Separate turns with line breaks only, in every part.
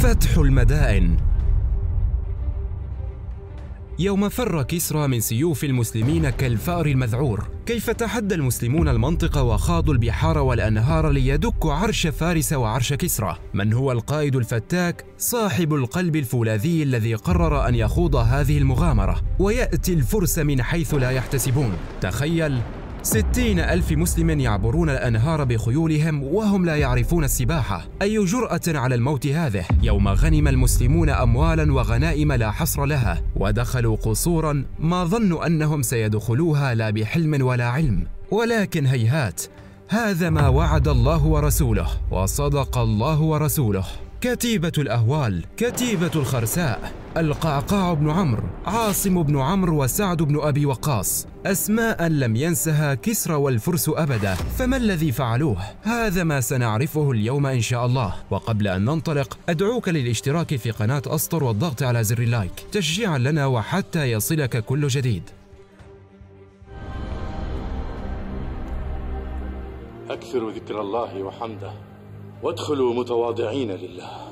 فتح المدائن يوم فر كسرى من سيوف المسلمين كالفأر المذعور كيف تحدى المسلمون المنطقة وخاضوا البحار والأنهار ليدكوا عرش فارس وعرش كسرى من هو القائد الفتاك صاحب القلب الفولاذي الذي قرر أن يخوض هذه المغامرة ويأتي الفرس من حيث لا يحتسبون تخيل ستين ألف مسلم يعبرون الأنهار بخيولهم وهم لا يعرفون السباحة أي جرأة على الموت هذه يوم غنم المسلمون أموالا وغنائم لا حصر لها ودخلوا قصورا ما ظنوا أنهم سيدخلوها لا بحلم ولا علم ولكن هيهات هذا ما وعد الله ورسوله وصدق الله ورسوله كتيبة الأهوال كتيبة الخرساء القعقاع بن عمرو عاصم بن عمرو وسعد بن أبي وقاص أسماء لم ينسها كسرى والفرس أبدا فما الذي فعلوه؟ هذا ما سنعرفه اليوم إن شاء الله وقبل أن ننطلق أدعوك للاشتراك في قناة أسطر والضغط على زر اللايك تشجيعا لنا وحتى يصلك كل جديد أكثر ذكر الله وحمده وادخلوا متواضعين لله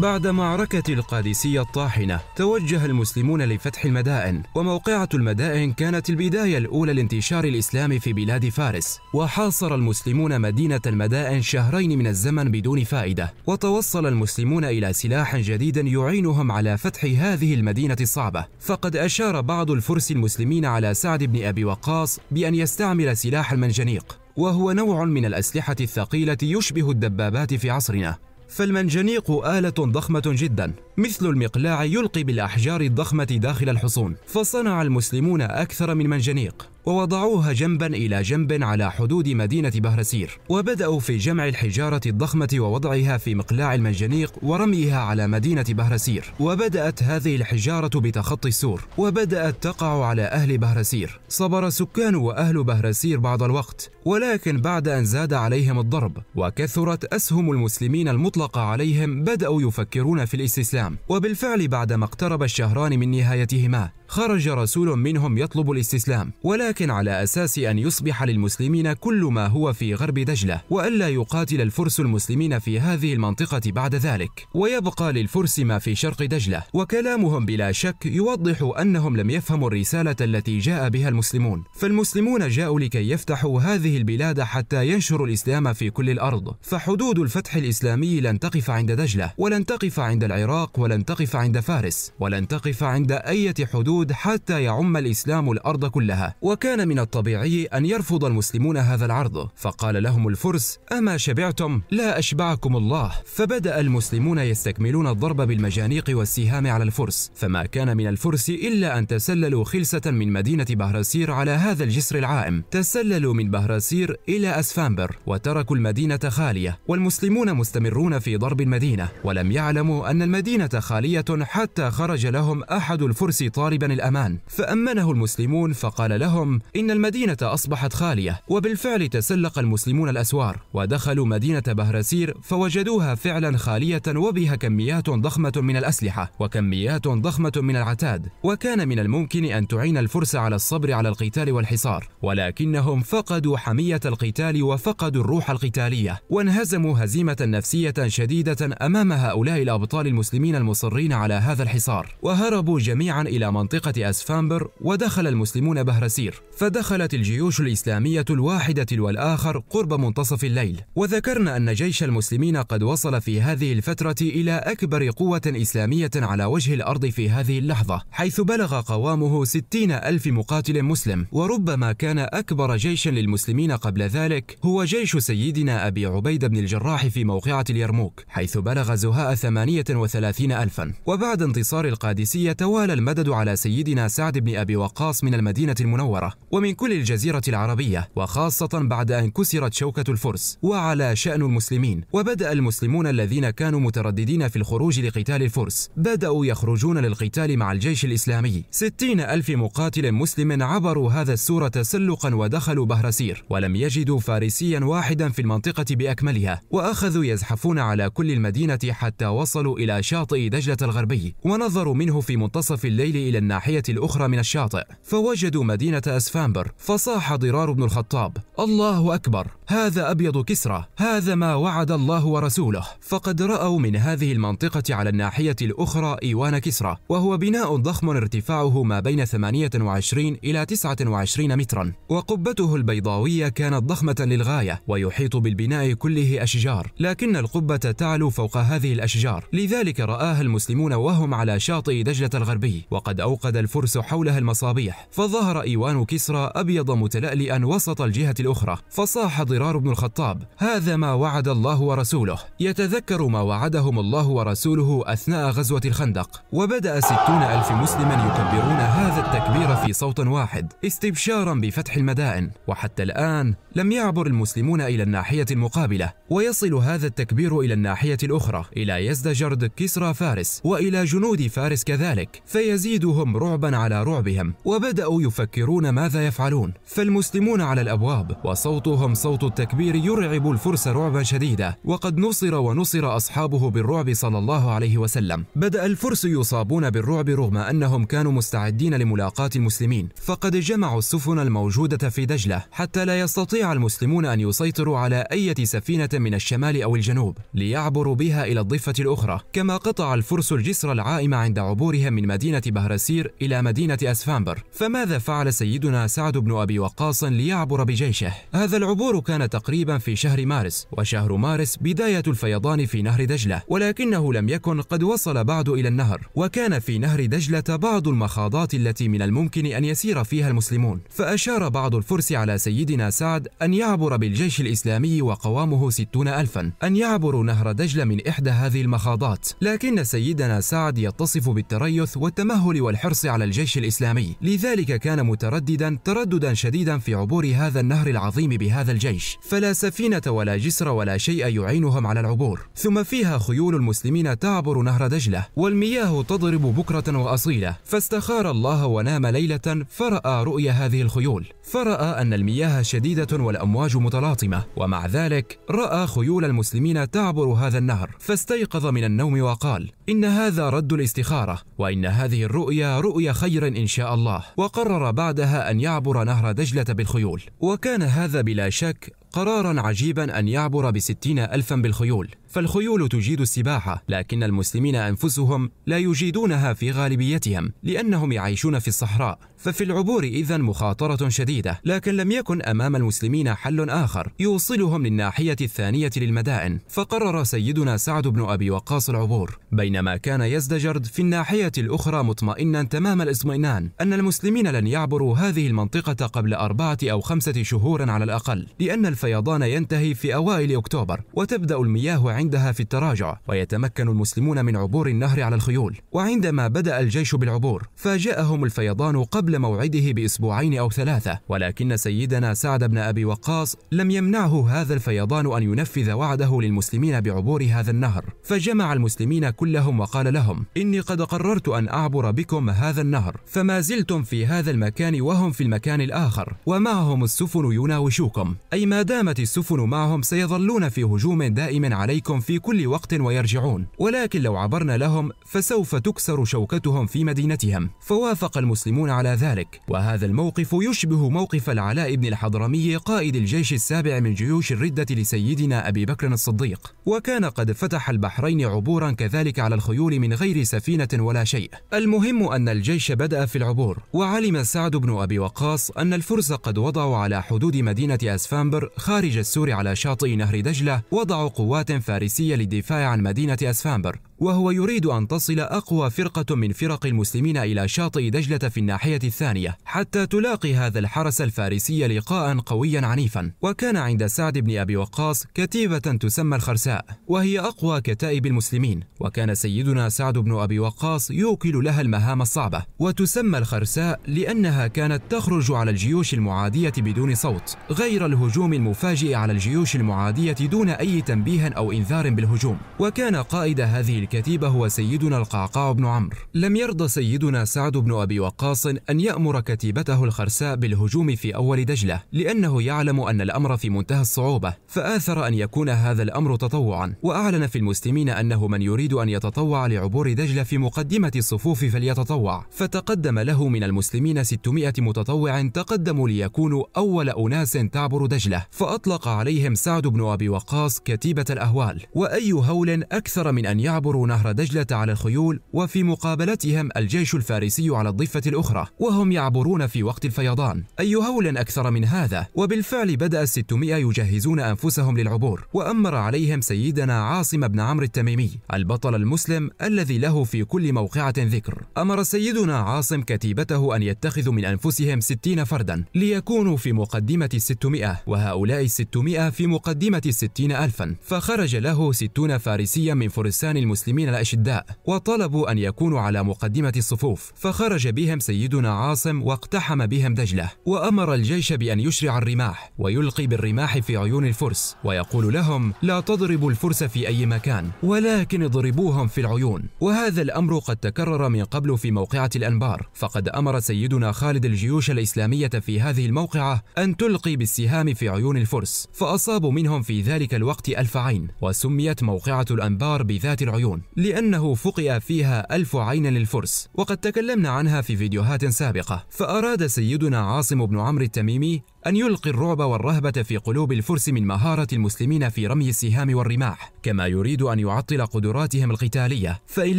بعد معركة القادسية الطاحنة توجه المسلمون لفتح المدائن وموقعة المدائن كانت البداية الأولى لانتشار الإسلام في بلاد فارس وحاصر المسلمون مدينة المدائن شهرين من الزمن بدون فائدة وتوصل المسلمون إلى سلاح جديد يعينهم على فتح هذه المدينة الصعبة فقد أشار بعض الفرس المسلمين على سعد بن أبي وقاص بأن يستعمل سلاح المنجنيق وهو نوع من الأسلحة الثقيلة يشبه الدبابات في عصرنا فالمنجنيق آلة ضخمة جدا مثل المقلاع يلقي بالأحجار الضخمة داخل الحصون فصنع المسلمون أكثر من منجنيق ووضعوها جنبا إلى جنب على حدود مدينة بهرسير وبدأوا في جمع الحجارة الضخمة ووضعها في مقلاع المنجنيق ورميها على مدينة بهرسير وبدأت هذه الحجارة بتخطي السور وبدأت تقع على أهل بهرسير صبر سكان وأهل بهرسير بعض الوقت ولكن بعد أن زاد عليهم الضرب وكثرت أسهم المسلمين المطلقة عليهم بدأوا يفكرون في الاستسلام وبالفعل بعدما اقترب الشهران من نهايتهما خرج رسول منهم يطلب الاستسلام ولكن ولكن على أساس أن يصبح للمسلمين كل ما هو في غرب دجلة وألا يقاتل الفرس المسلمين في هذه المنطقة بعد ذلك ويبقى للفرس ما في شرق دجلة وكلامهم بلا شك يوضح أنهم لم يفهموا الرسالة التي جاء بها المسلمون فالمسلمون جاءوا لكي يفتحوا هذه البلاد حتى ينشروا الإسلام في كل الأرض فحدود الفتح الإسلامي لن تقف عند دجلة ولن تقف عند العراق ولن تقف عند فارس ولن تقف عند أي حدود حتى يعم الإسلام الأرض كلها وك وكان من الطبيعي أن يرفض المسلمون هذا العرض فقال لهم الفرس أما شبعتم لا أشبعكم الله فبدأ المسلمون يستكملون الضرب بالمجانيق والسهام على الفرس فما كان من الفرس إلا أن تسللوا خلسة من مدينة بهرسير على هذا الجسر العائم تسللوا من بهرسير إلى أسفامبر وتركوا المدينة خالية والمسلمون مستمرون في ضرب المدينة ولم يعلموا أن المدينة خالية حتى خرج لهم أحد الفرس طالبا الأمان فأمنه المسلمون فقال لهم الشام إن المدينة أصبحت خالية وبالفعل تسلق المسلمون الأسوار ودخلوا مدينة بهرسير فوجدوها فعلا خالية وبها كميات ضخمة من الأسلحة وكميات ضخمة من العتاد وكان من الممكن أن تعين الفرس على الصبر على القتال والحصار ولكنهم فقدوا حمية القتال وفقدوا الروح القتالية وانهزموا هزيمة نفسية شديدة أمام هؤلاء الأبطال المسلمين المصرين على هذا الحصار وهربوا جميعا إلى منطقة أسفامبر ودخل المسلمون بهرسير فدخلت الجيوش الإسلامية الواحدة والآخر قرب منتصف الليل وذكرنا أن جيش المسلمين قد وصل في هذه الفترة إلى أكبر قوة إسلامية على وجه الأرض في هذه اللحظة حيث بلغ قوامه 60 ألف مقاتل مسلم وربما كان أكبر جيش للمسلمين قبل ذلك هو جيش سيدنا أبي عبيد بن الجراح في موقعة اليرموك حيث بلغ زهاء 38 ألفا وبعد انتصار القادسية توالى المدد على سيدنا سعد بن أبي وقاص من المدينة المنورة ومن كل الجزيرة العربية وخاصة بعد أن كسرت شوكة الفرس وعلى شأن المسلمين وبدأ المسلمون الذين كانوا مترددين في الخروج لقتال الفرس بدأوا يخرجون للقتال مع الجيش الإسلامي ستين ألف مقاتل مسلم عبروا هذا السور تسلقا ودخلوا بهرسير ولم يجدوا فارسيا واحدا في المنطقة بأكملها وأخذوا يزحفون على كل المدينة حتى وصلوا إلى شاطئ دجلة الغربي ونظروا منه في منتصف الليل إلى الناحية الأخرى من الشاطئ فوجدوا مدينة أسفامبر فصاح ضرار بن الخطاب الله أكبر هذا أبيض كسرى هذا ما وعد الله ورسوله فقد رأوا من هذه المنطقة على الناحية الأخرى إيوان كسرى وهو بناء ضخم ارتفاعه ما بين 28 إلى 29 مترا وقبته البيضاوية كانت ضخمة للغاية ويحيط بالبناء كله أشجار لكن القبة تعلو فوق هذه الأشجار لذلك رآها المسلمون وهم على شاطئ دجلة الغربي وقد أوقد الفرس حولها المصابيح فظهر إيوان كسرى أبيض متلألئا وسط الجهة الأخرى فصاح ضرار بن الخطاب هذا ما وعد الله ورسوله يتذكر ما وعدهم الله ورسوله أثناء غزوة الخندق وبدأ ستون ألف مسلما يكبرون هذا التكبير في صوت واحد استبشارا بفتح المدائن وحتى الآن لم يعبر المسلمون إلى الناحية المقابلة ويصل هذا التكبير إلى الناحية الأخرى إلى يزدجرد كسرى فارس وإلى جنود فارس كذلك فيزيدهم رعبا على رعبهم وبدأوا يفكرون ما ماذا يفعلون فالمسلمون على الأبواب وصوتهم صوت التكبير يرعب الفرس رعبا شديدا وقد نصر ونصر أصحابه بالرعب صلى الله عليه وسلم بدأ الفرس يصابون بالرعب رغم أنهم كانوا مستعدين لملاقاة المسلمين فقد جمعوا السفن الموجودة في دجلة حتى لا يستطيع المسلمون أن يسيطروا على أي سفينة من الشمال أو الجنوب ليعبروا بها إلى الضفة الأخرى كما قطع الفرس الجسر العائم عند عبورهم من مدينة بهرسير إلى مدينة أسفامبر فماذا فعل سيدنا سيدنا سعد بن أبي وقاص ليعبر بجيشه هذا العبور كان تقريبا في شهر مارس وشهر مارس بداية الفيضان في نهر دجلة ولكنه لم يكن قد وصل بعد إلى النهر وكان في نهر دجلة بعض المخاضات التي من الممكن أن يسير فيها المسلمون فأشار بعض الفرس على سيدنا سعد أن يعبر بالجيش الإسلامي وقوامه ستون ألفا أن يعبروا نهر دجلة من إحدى هذه المخاضات لكن سيدنا سعد يتصف بالتريث والتمهل والحرص على الجيش الإسلامي لذلك كان مترددا مترددا ترددا شديدا في عبور هذا النهر العظيم بهذا الجيش فلا سفينة ولا جسر ولا شيء يعينهم على العبور ثم فيها خيول المسلمين تعبر نهر دجلة والمياه تضرب بكرة وأصيلة فاستخار الله ونام ليلة فرأى رؤيا هذه الخيول فرأى أن المياه شديدة والأمواج متلاطمة ومع ذلك رأى خيول المسلمين تعبر هذا النهر فاستيقظ من النوم وقال إن هذا رد الاستخارة وإن هذه الرؤيا رؤيا خير إن شاء الله وقرر بعدها أن يعبر نهر دجلة بالخيول وكان هذا بلا شك قرارا عجيبا أن يعبر بستين ألفا بالخيول فالخيول تجيد السباحة لكن المسلمين أنفسهم لا يجيدونها في غالبيتهم لأنهم يعيشون في الصحراء ففي العبور إذا مخاطرة شديدة لكن لم يكن أمام المسلمين حل آخر يوصلهم للناحية الثانية للمدائن فقرر سيدنا سعد بن أبي وقاص العبور بينما كان يزدجرد في الناحية الأخرى مطمئنا تمام الاطمئنان أن المسلمين لن يعبروا هذه المنطقة قبل أربعة أو خمسة شهور على الأقل لأن الفيضان ينتهي في أوائل أكتوبر وتبدأ المياه عندها في التراجع ويتمكن المسلمون من عبور النهر على الخيول وعندما بدأ الجيش بالعبور فاجأهم الفيضان قبل موعده بأسبوعين أو ثلاثة ولكن سيدنا سعد بن أبي وقاص لم يمنعه هذا الفيضان أن ينفذ وعده للمسلمين بعبور هذا النهر فجمع المسلمين كلهم وقال لهم إني قد قررت أن أعبر بكم هذا النهر فما زلتم في هذا المكان وهم في المكان الآخر ومعهم السفن يناوشوكم أي ما دامت السفن معهم سيظلون في هجوم دائم عليكم يأتونكم في كل وقت ويرجعون ولكن لو عبرنا لهم فسوف تكسر شوكتهم في مدينتهم فوافق المسلمون على ذلك وهذا الموقف يشبه موقف العلاء بن الحضرمي قائد الجيش السابع من جيوش الردة لسيدنا أبي بكر الصديق وكان قد فتح البحرين عبورا كذلك على الخيول من غير سفينة ولا شيء المهم أن الجيش بدأ في العبور وعلم سعد بن أبي وقاص أن الفرس قد وضعوا على حدود مدينة أسفامبر خارج السور على شاطئ نهر دجلة وضعوا قوات فارغة الفارسية للدفاع عن مدينة أسفامبر وهو يريد أن تصل أقوى فرقة من فرق المسلمين إلى شاطئ دجلة في الناحية الثانية حتى تلاقي هذا الحرس الفارسي لقاء قويا عنيفا وكان عند سعد بن أبي وقاص كتيبة تسمى الخرساء وهي أقوى كتائب المسلمين وكان سيدنا سعد بن أبي وقاص يوكل لها المهام الصعبة وتسمى الخرساء لأنها كانت تخرج على الجيوش المعادية بدون صوت غير الهجوم المفاجئ على الجيوش المعادية دون أي تنبيه أو إنذار إنذار بالهجوم وكان قائد هذه الكتيبة هو سيدنا القعقاع بن عمرو لم يرضى سيدنا سعد بن أبي وقاص أن يأمر كتيبته الخرساء بالهجوم في أول دجلة لأنه يعلم أن الأمر في منتهى الصعوبة فآثر أن يكون هذا الأمر تطوعا وأعلن في المسلمين أنه من يريد أن يتطوع لعبور دجلة في مقدمة الصفوف فليتطوع فتقدم له من المسلمين 600 متطوع تقدموا ليكونوا أول أناس تعبر دجلة فأطلق عليهم سعد بن أبي وقاص كتيبة الأهوال الخيول وأي هول أكثر من أن يعبروا نهر دجلة على الخيول وفي مقابلتهم الجيش الفارسي على الضفة الأخرى وهم يعبرون في وقت الفيضان أي هول أكثر من هذا وبالفعل بدأ الستمائة يجهزون أنفسهم للعبور وأمر عليهم سيدنا عاصم بن عمرو التميمي البطل المسلم الذي له في كل موقعة ذكر أمر سيدنا عاصم كتيبته أن يتخذوا من أنفسهم ستين فردا ليكونوا في مقدمة الستمائة وهؤلاء الستمائة في مقدمة الستين ألفا فخرج له له ستون فارسيا من فرسان المسلمين الأشداء وطلبوا أن يكونوا على مقدمة الصفوف فخرج بهم سيدنا عاصم واقتحم بهم دجلة وأمر الجيش بأن يشرع الرماح ويلقي بالرماح في عيون الفرس ويقول لهم لا تضربوا الفرس في أي مكان ولكن اضربوهم في العيون وهذا الأمر قد تكرر من قبل في موقعة الأنبار فقد أمر سيدنا خالد الجيوش الإسلامية في هذه الموقعة أن تلقي بالسهام في عيون الفرس فأصابوا منهم في ذلك الوقت ألف عين سميت موقعة الأنبار بذات العيون لأنه فقئ فيها ألف عين للفرس وقد تكلمنا عنها في فيديوهات سابقة فأراد سيدنا عاصم بن عمرو التميمي أن يلقي الرعب والرهبة في قلوب الفرس من مهارة المسلمين في رمي السهام والرماح، كما يريد أن يعطل قدراتهم القتالية، فإن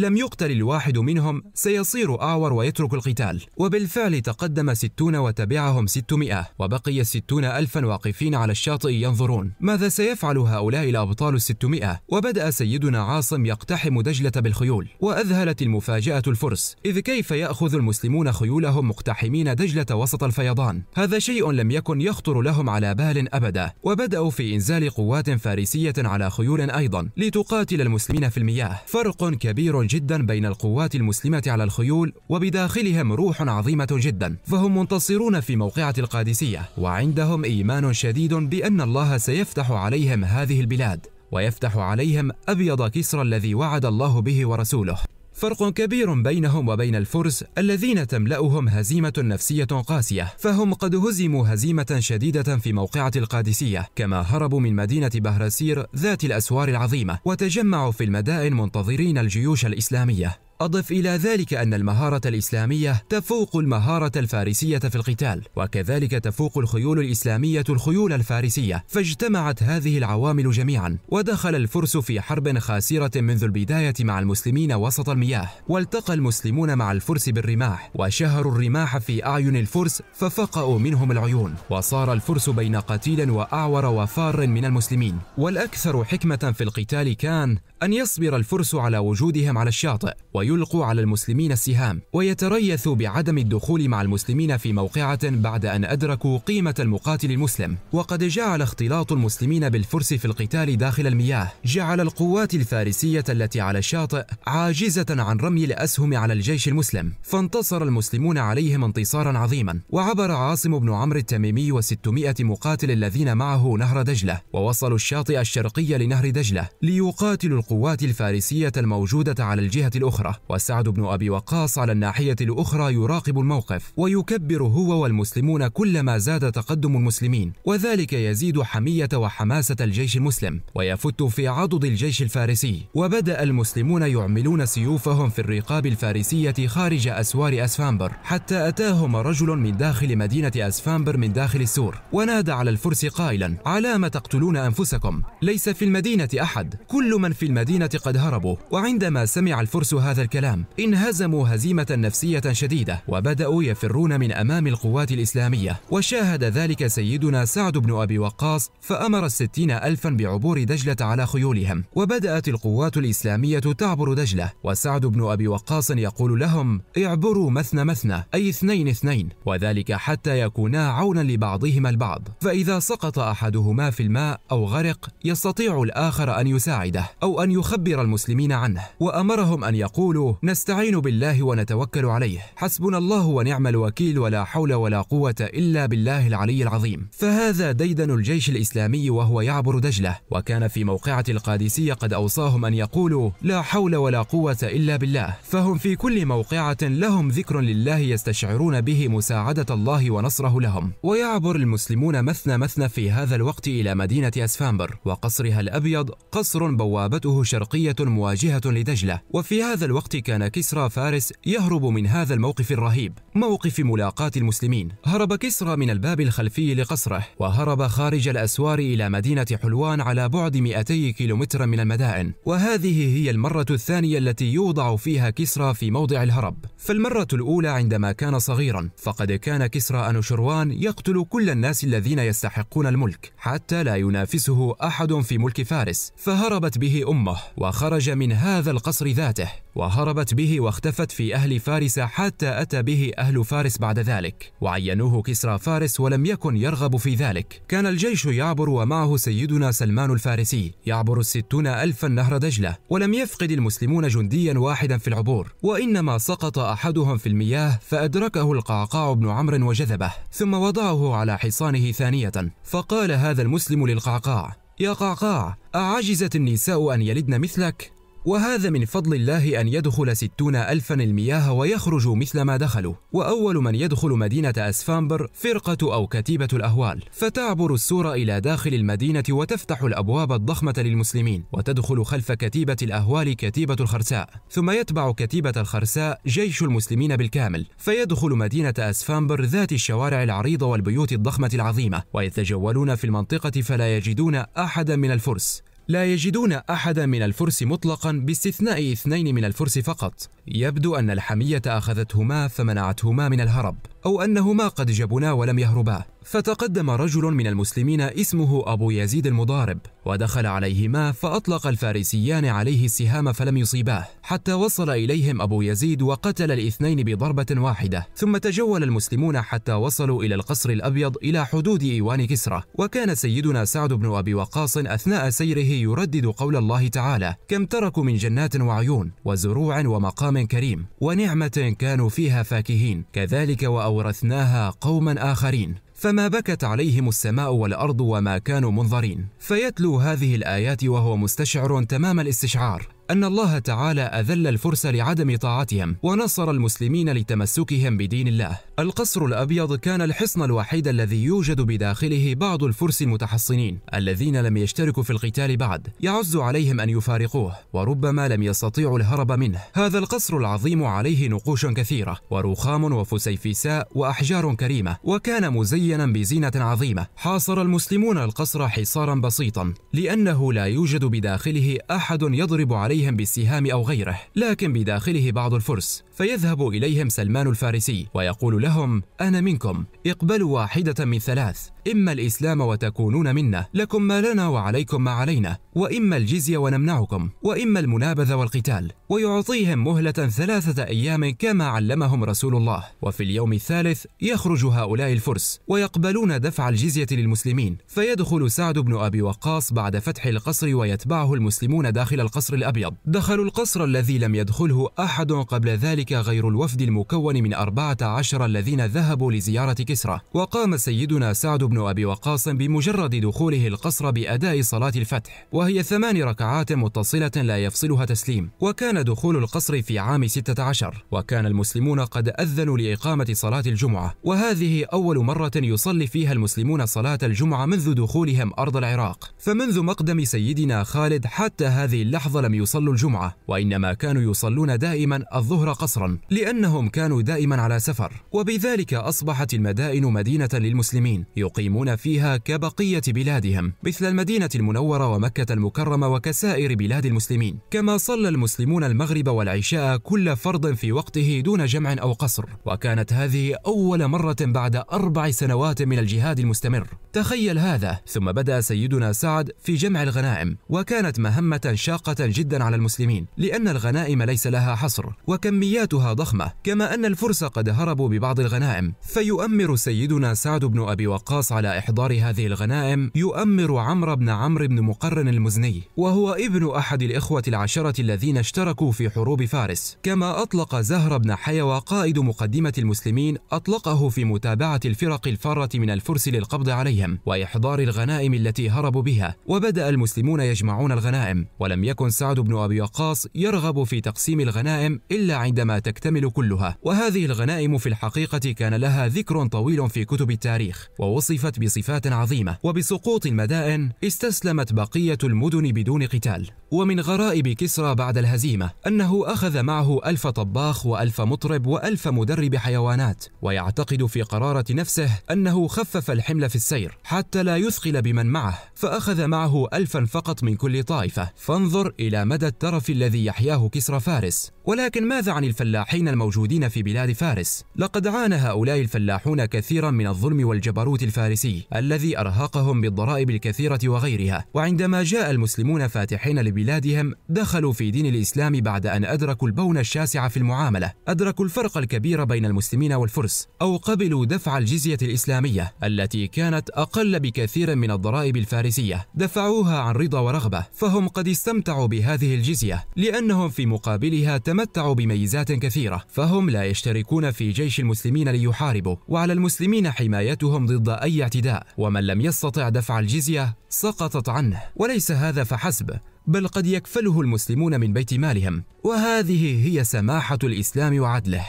لم يقتل الواحد منهم سيصير أعور ويترك القتال، وبالفعل تقدم ستون وتبعهم ستمائة، وبقي الستون ألفا واقفين على الشاطئ ينظرون، ماذا سيفعل هؤلاء الأبطال الستمائة؟ وبدأ سيدنا عاصم يقتحم دجلة بالخيول، وأذهلت المفاجأة الفرس، إذ كيف يأخذ المسلمون خيولهم مقتحمين دجلة وسط الفيضان؟ هذا شيء لم يكن يكن يخطر لهم على بال أبدا وبدأوا في إنزال قوات فارسية على خيول أيضا لتقاتل المسلمين في المياه فرق كبير جدا بين القوات المسلمة على الخيول وبداخلهم روح عظيمة جدا فهم منتصرون في موقعة القادسية وعندهم إيمان شديد بأن الله سيفتح عليهم هذه البلاد ويفتح عليهم أبيض كسرى الذي وعد الله به ورسوله فرق كبير بينهم وبين الفرس الذين تملأهم هزيمة نفسية قاسية فهم قد هزموا هزيمة شديدة في موقعة القادسية كما هربوا من مدينة بهرسير ذات الأسوار العظيمة وتجمعوا في المدائن منتظرين الجيوش الإسلامية أضف إلى ذلك أن المهارة الإسلامية تفوق المهارة الفارسية في القتال وكذلك تفوق الخيول الإسلامية الخيول الفارسية فاجتمعت هذه العوامل جميعا ودخل الفرس في حرب خاسرة منذ البداية مع المسلمين وسط المياه والتقى المسلمون مع الفرس بالرماح وشهروا الرماح في أعين الفرس ففقأوا منهم العيون وصار الفرس بين قتيل وأعور وفار من المسلمين والأكثر حكمة في القتال كان أن يصبر الفرس على وجودهم على الشاطئ وي يلقوا على المسلمين السهام ويتريث بعدم الدخول مع المسلمين في موقعة بعد أن أدركوا قيمة المقاتل المسلم وقد جعل اختلاط المسلمين بالفرس في القتال داخل المياه جعل القوات الفارسية التي على الشاطئ عاجزة عن رمي الأسهم على الجيش المسلم فانتصر المسلمون عليهم انتصارا عظيما وعبر عاصم بن عمرو التميمي و600 مقاتل الذين معه نهر دجلة ووصلوا الشاطئ الشرقي لنهر دجلة ليقاتلوا القوات الفارسية الموجودة على الجهة الأخرى وسعد بن أبي وقاص على الناحية الأخرى يراقب الموقف ويكبر هو والمسلمون كلما زاد تقدم المسلمين وذلك يزيد حمية وحماسة الجيش المسلم ويفت في عضد الجيش الفارسي وبدأ المسلمون يعملون سيوفهم في الرقاب الفارسية خارج أسوار أسفانبر حتى أتاهم رجل من داخل مدينة أسفانبر من داخل السور ونادى على الفرس قائلا علام تقتلون أنفسكم ليس في المدينة أحد كل من في المدينة قد هربوا وعندما سمع الفرس هذا هذا الكلام انهزموا هزيمة نفسية شديدة وبدأوا يفرون من أمام القوات الإسلامية وشاهد ذلك سيدنا سعد بن أبي وقاص فأمر الستين ألفا بعبور دجلة على خيولهم وبدأت القوات الإسلامية تعبر دجلة وسعد بن أبي وقاص يقول لهم اعبروا مثنى مثنى أي اثنين اثنين وذلك حتى يكونا عونا لبعضهما البعض فإذا سقط أحدهما في الماء أو غرق يستطيع الآخر أن يساعده أو أن يخبر المسلمين عنه وأمرهم أن يقول يقول نستعين بالله ونتوكل عليه حسبنا الله ونعم الوكيل ولا حول ولا قوة إلا بالله العلي العظيم فهذا ديدن الجيش الإسلامي وهو يعبر دجلة وكان في موقعة القادسية قد أوصاهم أن يقولوا لا حول ولا قوة إلا بالله فهم في كل موقعة لهم ذكر لله يستشعرون به مساعدة الله ونصره لهم ويعبر المسلمون مثنى مثنى في هذا الوقت إلى مدينة أسفانبر وقصرها الأبيض قصر بوابته شرقية مواجهة لدجلة وفي هذا الوقت الوقت كان كسرى فارس يهرب من هذا الموقف الرهيب موقف ملاقاة المسلمين هرب كسرى من الباب الخلفي لقصره وهرب خارج الأسوار إلى مدينة حلوان على بعد 200 كيلومترا من المدائن وهذه هي المرة الثانية التي يوضع فيها كسرى في موضع الهرب فالمرة الأولى عندما كان صغيرا فقد كان كسرى أنوشروان يقتل كل الناس الذين يستحقون الملك حتى لا ينافسه أحد في ملك فارس فهربت به أمه وخرج من هذا القصر ذاته وهرب هربت به واختفت في أهل فارس حتى أتى به أهل فارس بعد ذلك وعينوه كسرى فارس ولم يكن يرغب في ذلك كان الجيش يعبر ومعه سيدنا سلمان الفارسي يعبر الستون ألفا نهر دجلة ولم يفقد المسلمون جنديا واحدا في العبور وإنما سقط أحدهم في المياه فأدركه القعقاع بن عمرو وجذبه ثم وضعه على حصانه ثانية فقال هذا المسلم للقعقاع يا قعقاع أعجزت النساء أن يلدن مثلك وهذا من فضل الله أن يدخل ستون ألفا المياه ويخرجوا مثل ما دخلوا وأول من يدخل مدينة أسفامبر فرقة أو كتيبة الأهوال فتعبر السور إلى داخل المدينة وتفتح الأبواب الضخمة للمسلمين وتدخل خلف كتيبة الأهوال كتيبة الخرساء ثم يتبع كتيبة الخرساء جيش المسلمين بالكامل فيدخل مدينة أسفامبر ذات الشوارع العريضة والبيوت الضخمة العظيمة ويتجولون في المنطقة فلا يجدون أحدا من الفرس لا يجدون أحدا من الفرس مطلقا باستثناء اثنين من الفرس فقط يبدو أن الحمية أخذتهما فمنعتهما من الهرب أو أنهما قد جبنا ولم يهربا فتقدم رجل من المسلمين اسمه أبو يزيد المضارب ودخل عليهما فأطلق الفارسيان عليه السهام فلم يصيباه حتى وصل إليهم أبو يزيد وقتل الاثنين بضربة واحدة ثم تجول المسلمون حتى وصلوا إلى القصر الأبيض إلى حدود إيوان كسرى وكان سيدنا سعد بن أبي وقاص أثناء سيره يردد قول الله تعالى كم تركوا من جنات وعيون وزروع ومقام كريم ونعمة كانوا فيها فاكهين كذلك وأورثناها قوما آخرين فما بكت عليهم السماء والارض وما كانوا منظرين فيتلو هذه الايات وهو مستشعر تمام الاستشعار أن الله تعالى أذل الفرس لعدم طاعتهم ونصر المسلمين لتمسكهم بدين الله القصر الأبيض كان الحصن الوحيد الذي يوجد بداخله بعض الفرس المتحصنين الذين لم يشتركوا في القتال بعد يعز عليهم أن يفارقوه وربما لم يستطيعوا الهرب منه هذا القصر العظيم عليه نقوش كثيرة ورخام وفسيفساء وأحجار كريمة وكان مزينا بزينة عظيمة حاصر المسلمون القصر حصارا بسيطا لأنه لا يوجد بداخله أحد يضرب عليه عليهم بالسهام أو غيره لكن بداخله بعض الفرس فيذهب إليهم سلمان الفارسي ويقول لهم أنا منكم اقبلوا واحدة من ثلاث إما الإسلام وتكونون منا لكم ما لنا وعليكم ما علينا وإما الجزية ونمنعكم وإما المنابذ والقتال ويعطيهم مهلة ثلاثة أيام كما علمهم رسول الله وفي اليوم الثالث يخرج هؤلاء الفرس ويقبلون دفع الجزية للمسلمين فيدخل سعد بن أبي وقاص بعد فتح القصر ويتبعه المسلمون داخل القصر الأبيض دخلوا القصر الذي لم يدخله أحد قبل ذلك ذلك غير الوفد المكون من 14 الذين ذهبوا لزيارة كسرى وقام سيدنا سعد بن أبي وقاص بمجرد دخوله القصر بأداء صلاة الفتح وهي ثمان ركعات متصلة لا يفصلها تسليم وكان دخول القصر في عام 16 وكان المسلمون قد أذنوا لإقامة صلاة الجمعة وهذه أول مرة يصلي فيها المسلمون صلاة الجمعة منذ دخولهم أرض العراق فمنذ مقدم سيدنا خالد حتى هذه اللحظة لم يصلوا الجمعة وإنما كانوا يصلون دائما الظهر قصر حصرا لأنهم كانوا دائما على سفر وبذلك أصبحت المدائن مدينة للمسلمين يقيمون فيها كبقية بلادهم مثل المدينة المنورة ومكة المكرمة وكسائر بلاد المسلمين كما صلى المسلمون المغرب والعشاء كل فرض في وقته دون جمع أو قصر وكانت هذه أول مرة بعد أربع سنوات من الجهاد المستمر تخيل هذا ثم بدأ سيدنا سعد في جمع الغنائم وكانت مهمة شاقة جدا على المسلمين لأن الغنائم ليس لها حصر وكميات وكمياتها ضخمة كما أن الفرس قد هربوا ببعض الغنائم فيؤمر سيدنا سعد بن أبي وقاص على إحضار هذه الغنائم يؤمر عمرو بن عمرو بن مقرن المزني وهو ابن أحد الإخوة العشرة الذين اشتركوا في حروب فارس كما أطلق زهر بن حيوى قائد مقدمة المسلمين أطلقه في متابعة الفرق الفارة من الفرس للقبض عليهم وإحضار الغنائم التي هربوا بها وبدأ المسلمون يجمعون الغنائم ولم يكن سعد بن أبي وقاص يرغب في تقسيم الغنائم إلا عندما تكتمل كلها وهذه الغنائم في الحقيقة كان لها ذكر طويل في كتب التاريخ ووصفت بصفات عظيمة وبسقوط المدائن استسلمت بقية المدن بدون قتال ومن غرائب كسرى بعد الهزيمة أنه أخذ معه ألف طباخ وألف مطرب وألف مدرب حيوانات ويعتقد في قرارة نفسه أنه خفف الحمل في السير حتى لا يثقل بمن معه فأخذ معه ألفا فقط من كل طائفة فانظر إلى مدى الترف الذي يحياه كسرى فارس ولكن ماذا عن الفلاحين الموجودين في بلاد فارس؟ لقد عانى هؤلاء الفلاحون كثيرا من الظلم والجبروت الفارسي الذي أرهقهم بالضرائب الكثيرة وغيرها، وعندما جاء المسلمون فاتحين لبلادهم دخلوا في دين الإسلام بعد أن أدركوا البون الشاسع في المعاملة، أدركوا الفرق الكبير بين المسلمين والفرس، أو قبلوا دفع الجزية الإسلامية التي كانت أقل بكثير من الضرائب الفارسية، دفعوها عن رضا ورغبة، فهم قد استمتعوا بهذه الجزية لأنهم في مقابلها يتمتعوا بميزات كثيرة فهم لا يشتركون في جيش المسلمين ليحاربوا وعلى المسلمين حمايتهم ضد أي اعتداء ومن لم يستطع دفع الجزية سقطت عنه وليس هذا فحسب بل قد يكفله المسلمون من بيت مالهم وهذه هي سماحة الإسلام وعدله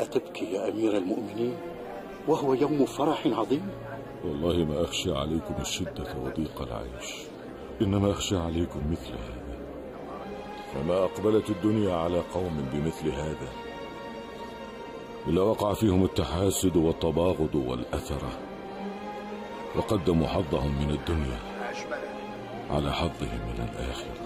أتبكي يا أمير المؤمنين وهو يوم فرح عظيم والله ما أخشى عليكم الشدة وضيق العيش إنما أخشى عليكم مثل هذا فما أقبلت الدنيا على قوم بمثل هذا إلا وقع فيهم التحاسد والتباغض والأثرة وقدموا حظهم من الدنيا على حظهم من الآخرة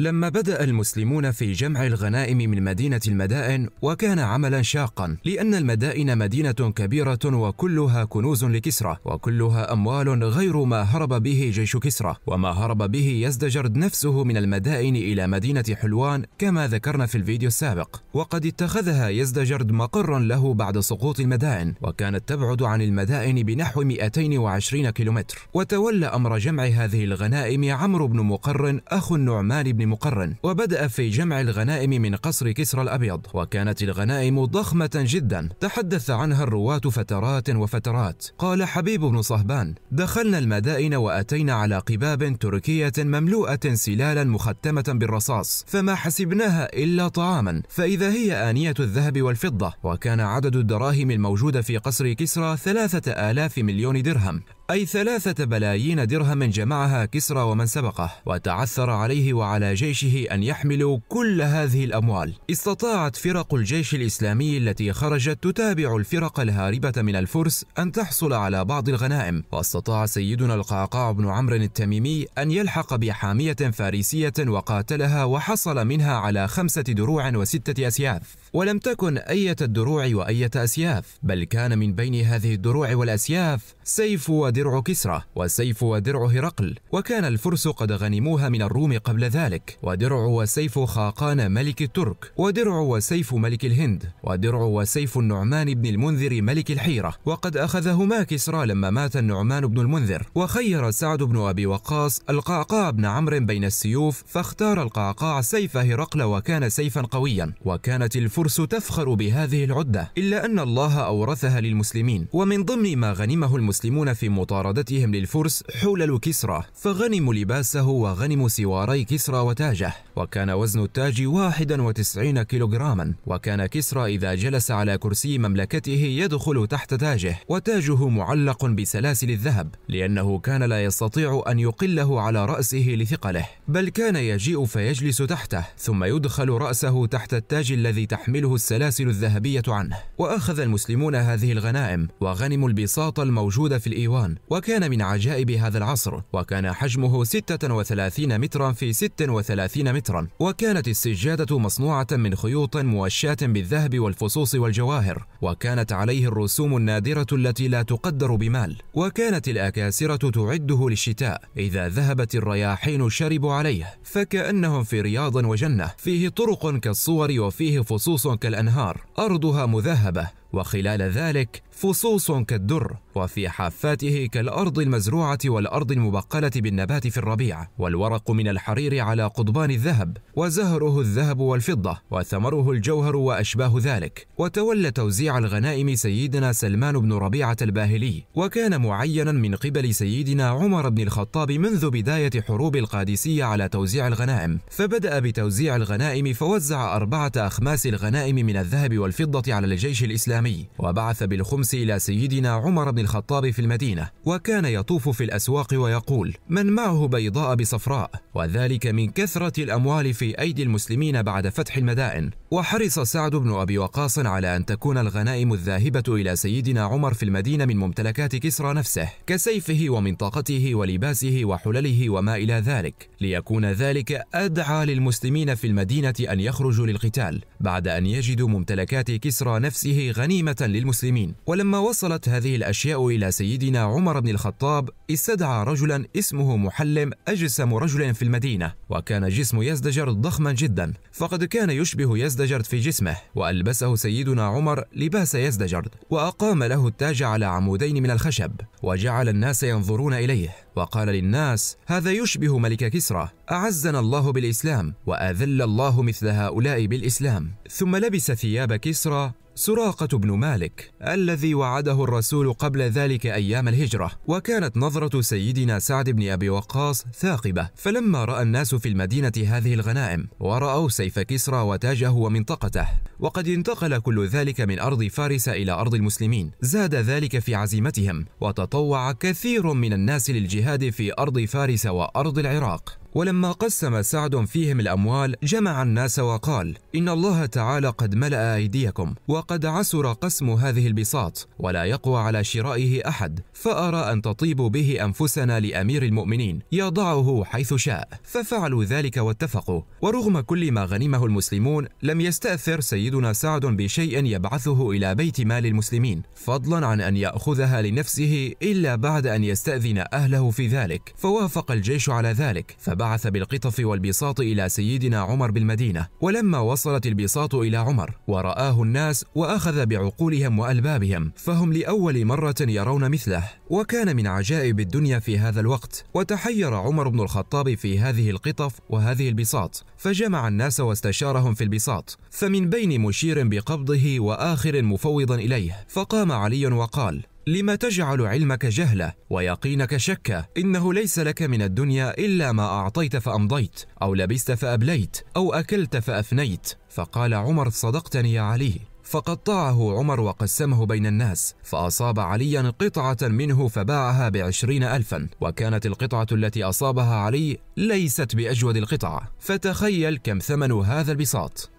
لما بدأ المسلمون في جمع الغنائم من مدينة المدائن وكان عملا شاقا لأن المدائن مدينة كبيرة وكلها كنوز لكسرى وكلها أموال غير ما هرب به جيش كسرى وما هرب به يزدجرد نفسه من المدائن إلى مدينة حلوان كما ذكرنا في الفيديو السابق وقد اتخذها يزدجرد مقرا له بعد سقوط المدائن وكانت تبعد عن المدائن بنحو 220 كيلومتر وتولى أمر جمع هذه الغنائم عمرو بن مقرن أخو النعمان بن مقرن وبدأ في جمع الغنائم من قصر كسرى الأبيض وكانت الغنائم ضخمة جدا تحدث عنها الرواة فترات وفترات قال حبيب بن صهبان دخلنا المدائن وأتينا على قباب تركية مملوءة سلالا مختمة بالرصاص فما حسبناها إلا طعاما فإذا هي آنية الذهب والفضة وكان عدد الدراهم الموجودة في قصر كسرى ثلاثة آلاف مليون درهم أي ثلاثة بلايين درهم جمعها كسرى ومن سبقه وتعثر عليه وعلى جيشه أن يحملوا كل هذه الأموال استطاعت فرق الجيش الإسلامي التي خرجت تتابع الفرق الهاربة من الفرس أن تحصل على بعض الغنائم واستطاع سيدنا القعقاع بن عمرو التميمي أن يلحق بحامية فارسية وقاتلها وحصل منها على خمسة دروع وستة أسياف ولم تكن أية الدروع وأية أسياف بل كان من بين هذه الدروع والأسياف سيف ود ودرع كسرى والسيف ودرع هرقل وكان الفرس قد غنموها من الروم قبل ذلك ودرع وسيف خاقان ملك الترك ودرع وسيف ملك الهند ودرع وسيف النعمان بن المنذر ملك الحيرة وقد أخذهما كسرى لما مات النعمان بن المنذر وخير سعد بن أبي وقاص القعقاع بن عمرو بين السيوف فاختار القعقاع سيف هرقل وكان سيفا قويا وكانت الفرس تفخر بهذه العدة إلا أن الله أورثها للمسلمين ومن ضمن ما غنمه المسلمون في مطاردتهم للفرس حول كسرى فغنموا لباسه وغنموا سواري كسرى وتاجه وكان وزن التاج 91 كيلوغراما وكان كسرى إذا جلس على كرسي مملكته يدخل تحت تاجه وتاجه معلق بسلاسل الذهب لأنه كان لا يستطيع أن يقله على رأسه لثقله بل كان يجيء فيجلس تحته ثم يدخل رأسه تحت التاج الذي تحمله السلاسل الذهبية عنه وأخذ المسلمون هذه الغنائم وغنموا البساط الموجود في الإيوان وكان من عجائب هذا العصر وكان حجمه 36 مترا في 36 مترا وكانت السجادة مصنوعة من خيوط موشاة بالذهب والفصوص والجواهر وكانت عليه الرسوم النادرة التي لا تقدر بمال وكانت الأكاسرة تعده للشتاء إذا ذهبت الرياحين شربوا عليه فكأنهم في رياض وجنة فيه طرق كالصور وفيه فصوص كالأنهار أرضها مذهبة وخلال ذلك فصوص كالدر وفي حافاته كالأرض المزروعة والأرض المبقلة بالنبات في الربيع والورق من الحرير على قضبان الذهب وزهره الذهب والفضة وثمره الجوهر وأشباه ذلك وتولى توزيع الغنائم سيدنا سلمان بن ربيعة الباهلي وكان معينا من قبل سيدنا عمر بن الخطاب منذ بداية حروب القادسية على توزيع الغنائم فبدأ بتوزيع الغنائم فوزع أربعة أخماس الغنائم من الذهب والفضة على الجيش الإسلامي وبعث بالخمس الشمس إلى سيدنا عمر بن الخطاب في المدينة وكان يطوف في الأسواق ويقول من معه بيضاء بصفراء وذلك من كثرة الأموال في أيدي المسلمين بعد فتح المدائن وحرص سعد بن أبي وقاص على أن تكون الغنائم الذاهبة إلى سيدنا عمر في المدينة من ممتلكات كسرى نفسه كسيفه ومنطقته ولباسه وحلله وما إلى ذلك ليكون ذلك أدعى للمسلمين في المدينة أن يخرجوا للقتال بعد أن يجدوا ممتلكات كسرى نفسه غنيمة للمسلمين ولما وصلت هذه الأشياء إلى سيدنا عمر بن الخطاب استدعى رجلا اسمه محلم أجسم رجل في المدينة وكان جسم يزدجر ضخما جدا فقد كان يشبه يزدجرد في جسمه وألبسه سيدنا عمر لباس يزدجرد وأقام له التاج على عمودين من الخشب وجعل الناس ينظرون إليه وقال للناس هذا يشبه ملك كسرى أعزنا الله بالإسلام وأذل الله مثل هؤلاء بالإسلام ثم لبس ثياب كسرى سراقة بن مالك الذي وعده الرسول قبل ذلك أيام الهجرة وكانت نظرة سيدنا سعد بن أبي وقاص ثاقبة فلما رأى الناس في المدينة هذه الغنائم ورأوا سيف كسرى وتاجه ومنطقته وقد انتقل كل ذلك من أرض فارس إلى أرض المسلمين زاد ذلك في عزيمتهم وتطوع كثير من الناس للجهاد في أرض فارس وأرض العراق ولما قسم سعد فيهم الأموال جمع الناس وقال إن الله تعالى قد ملأ أيديكم وقد عسر قسم هذه البساط ولا يقوى على شرائه أحد فأرى أن تطيبوا به أنفسنا لأمير المؤمنين يضعه حيث شاء ففعلوا ذلك واتفقوا ورغم كل ما غنمه المسلمون لم يستأثر سيدنا سعد بشيء يبعثه إلى بيت مال المسلمين فضلا عن أن يأخذها لنفسه إلا بعد أن يستأذن أهله في ذلك فوافق الجيش على ذلك بعث بالقطف والبساط إلى سيدنا عمر بالمدينة ولما وصلت البساط إلى عمر ورآه الناس وأخذ بعقولهم وألبابهم فهم لأول مرة يرون مثله وكان من عجائب الدنيا في هذا الوقت وتحير عمر بن الخطاب في هذه القطف وهذه البساط فجمع الناس واستشارهم في البساط فمن بين مشير بقبضه وآخر مفوضا إليه فقام علي وقال لما تجعل علمك جهله ويقينك شكه إنه ليس لك من الدنيا إلا ما أعطيت فأمضيت أو لبست فأبليت أو أكلت فأفنيت فقال عمر صدقتني يا علي فقطعه عمر وقسمه بين الناس فأصاب عليا قطعة منه فباعها بعشرين ألفا وكانت القطعة التي أصابها علي ليست بأجود القطعة فتخيل كم ثمن هذا البساط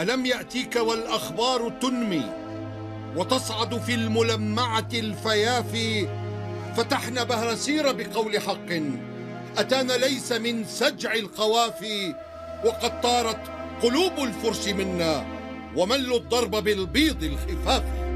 ألم يأتيك والأخبار تنمي وتصعد في الملمعة الفيافي فتحنا بهرسير بقول حق أتانا ليس من سجع القوافي وقد طارت قلوب الفرس منا وملوا الضرب بالبيض الخفافي